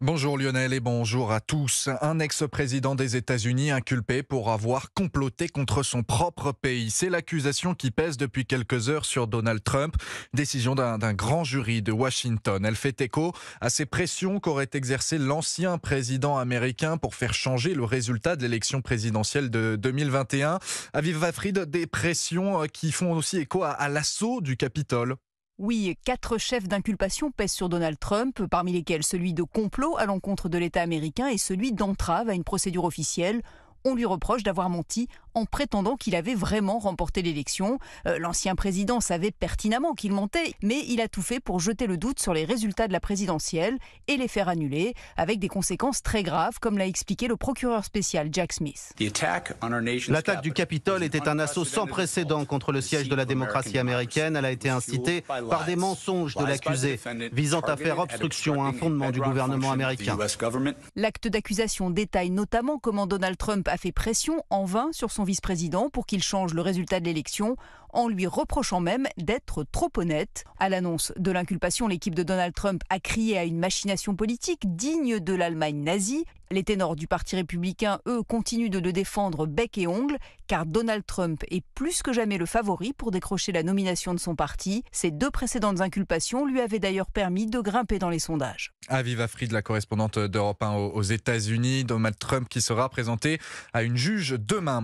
Bonjour Lionel et bonjour à tous. Un ex-président des États-Unis inculpé pour avoir comploté contre son propre pays. C'est l'accusation qui pèse depuis quelques heures sur Donald Trump. Décision d'un grand jury de Washington. Elle fait écho à ces pressions qu'aurait exercées l'ancien président américain pour faire changer le résultat de l'élection présidentielle de 2021. Aviv Vafrid, des pressions euh, qui font aussi écho à l'assaut du Capitole. Oui, quatre chefs d'inculpation pèsent sur Donald Trump, parmi lesquels celui de complot à l'encontre de l'État américain et celui d'entrave à une procédure officielle. On lui reproche d'avoir menti en prétendant qu'il avait vraiment remporté l'élection. Euh, l'ancien président savait pertinemment qu'il mentait, mais il a tout fait pour jeter le doute sur les résultats de la présidentielle et les faire annuler, avec des conséquences très graves, comme l'a expliqué le procureur spécial Jack Smith. L'attaque du Capitole était un assaut sans précédent contre le siège de la démocratie américaine. Elle a été incitée par des mensonges de l'accusé, visant à faire obstruction à un fondement du gouvernement américain. L'acte d'accusation détaille notamment comment Donald Trump a fait pression en vain sur son vice-président pour qu'il change le résultat de l'élection, en lui reprochant même d'être trop honnête. À l'annonce de l'inculpation, l'équipe de Donald Trump a crié à une machination politique digne de l'Allemagne nazie. Les ténors du Parti républicain, eux, continuent de le défendre bec et ongle, car Donald Trump est plus que jamais le favori pour décrocher la nomination de son parti. Ces deux précédentes inculpations lui avaient d'ailleurs permis de grimper dans les sondages. Aviva Fried, la correspondante d'Europe 1 aux États-Unis, Donald Trump qui sera présenté à une juge demain.